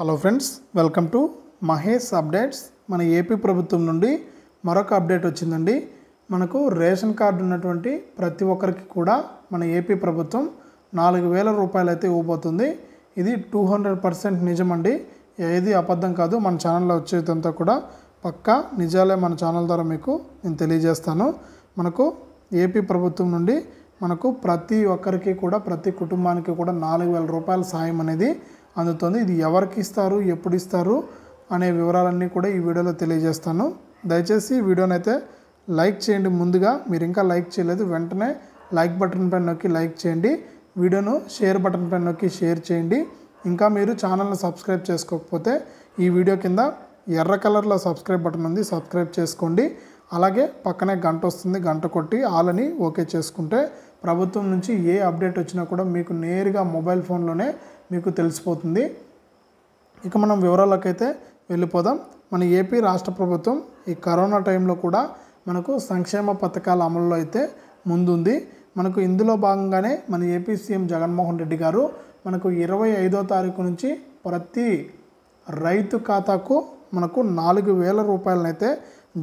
hello friends welcome to Mahesh updates మన AP ప్రభుత్వం నుండి మరొక అప్డేట్ వచ్చిందండి మనకు రేషన్ కార్డు ఉన్నటువంటి ప్రతి ఒక్కరికి కూడా మన ఏపీ ప్రభుత్వం నాలుగు వేల రూపాయలు అయితే ఇవ్వబోతుంది ఇది టూ హండ్రెడ్ పర్సెంట్ నిజమండి ఏది అబద్ధం కాదు మన ఛానల్లో వచ్చేదంతా కూడా పక్కా నిజాలే మన ఛానల్ ద్వారా మీకు నేను తెలియజేస్తాను మనకు ఏపీ ప్రభుత్వం నుండి మనకు ప్రతి ఒక్కరికి కూడా ప్రతి కుటుంబానికి కూడా నాలుగు వేల రూపాయల సాయం అనేది అందుతుంది ఇది ఎవరికి ఇస్తారు ఎప్పుడు ఇస్తారు అనే వివరాలన్నీ కూడా ఈ వీడియోలో తెలియజేస్తాను దయచేసి వీడియోనైతే లైక్ చేయండి ముందుగా మీరు ఇంకా లైక్ చేయలేదు వెంటనే లైక్ బటన్ పైన నొక్కి లైక్ చేయండి వీడియోను షేర్ బటన్ పైన నొక్కి షేర్ చేయండి ఇంకా మీరు ఛానల్ని సబ్స్క్రైబ్ చేసుకోకపోతే ఈ వీడియో కింద ఎర్ర కలర్లో సబ్స్క్రైబ్ బటన్ ఉంది సబ్స్క్రైబ్ చేసుకోండి అలాగే పక్కనే గంట వస్తుంది గంట కొట్టి ఆలని ఓకే చేసుకుంటే ప్రభుత్వం నుంచి ఏ అప్డేట్ వచ్చినా కూడా మీకు నేరుగా మొబైల్ ఫోన్లోనే మీకు తెలిసిపోతుంది ఇక మనం వివరాలకైతే వెళ్ళిపోదాం మన ఏపీ రాష్ట్ర ప్రభుత్వం ఈ కరోనా టైంలో కూడా మనకు సంక్షేమ పథకాల అమలులో అయితే ముందుంది మనకు ఇందులో భాగంగానే మన ఏపీ సీఎం జగన్మోహన్ రెడ్డి గారు మనకు ఇరవై ఐదో తారీఖు నుంచి ప్రతి రైతు ఖాతాకు మనకు నాలుగు వేల రూపాయలనైతే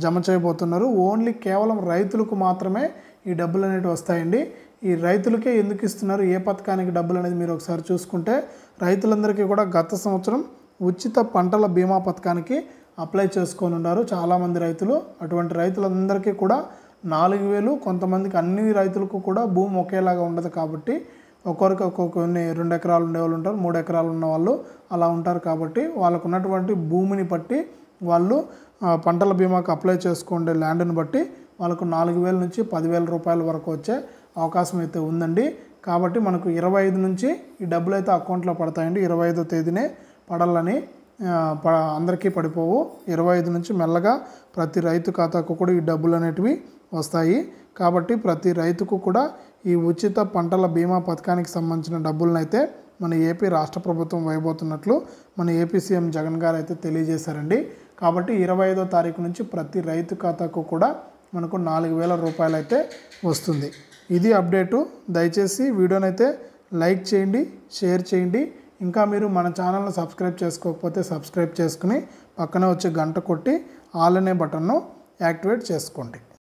జమ చేయబోతున్నారు ఓన్లీ కేవలం రైతులకు మాత్రమే ఈ డబ్బులు అనేవి వస్తాయండి ఈ రైతులకే ఎందుకు ఇస్తున్నారు ఏ పథకానికి డబ్బులు అనేది మీరు ఒకసారి చూసుకుంటే రైతులందరికీ కూడా గత సంవత్సరం ఉచిత పంటల బీమా పథకానికి అప్లై చేసుకొని ఉన్నారు చాలామంది రైతులు అటువంటి రైతులందరికీ కూడా నాలుగు వేలు కొంతమందికి అన్ని రైతులకు కూడా భూమి ఒకేలాగా ఉండదు కాబట్టి ఒక్కొరికి ఒక్కొక్క కొన్ని రెండు ఎకరాలు ఉండేవాళ్ళు ఉంటారు మూడు ఎకరాలు ఉన్న వాళ్ళు అలా ఉంటారు కాబట్టి వాళ్ళకు ఉన్నటువంటి భూమిని బట్టి వాళ్ళు పంటల బీమాకు అప్లై చేసుకుండే ల్యాండ్ని బట్టి వాళ్ళకు నాలుగు వేల నుంచి పదివేల రూపాయల వరకు వచ్చే అవకాశం అయితే ఉందండి కాబట్టి మనకు ఇరవై ఐదు నుంచి ఈ డబ్బులు అయితే అకౌంట్లో పడతాయండి ఇరవై ఐదో తేదీనే పడాలని అందరికీ పడిపోవు ఇరవై ఐదు నుంచి మెల్లగా ప్రతి రైతు ఖాతాకు కూడా ఈ డబ్బులు అనేటివి వస్తాయి కాబట్టి ప్రతి రైతుకు కూడా ఈ ఉచిత పంటల బీమా పథకానికి సంబంధించిన డబ్బులను అయితే మన ఏపీ రాష్ట్ర ప్రభుత్వం వైబోతున్నట్లు మన ఏపీ సీఎం జగన్ గారు అయితే తెలియజేశారండి కాబట్టి ఇరవై ఐదో తారీఖు నుంచి ప్రతి రైతు ఖాతాకు కూడా మనకు నాలుగు వేల రూపాయలు అయితే వస్తుంది ఇది అప్డేటు దయచేసి అయితే లైక్ చేయండి షేర్ చేయండి ఇంకా మీరు మన ఛానల్ను సబ్స్క్రైబ్ చేసుకోకపోతే సబ్స్క్రైబ్ చేసుకుని పక్కన వచ్చే గంట కొట్టి ఆల్ అనే బటన్ను యాక్టివేట్ చేసుకోండి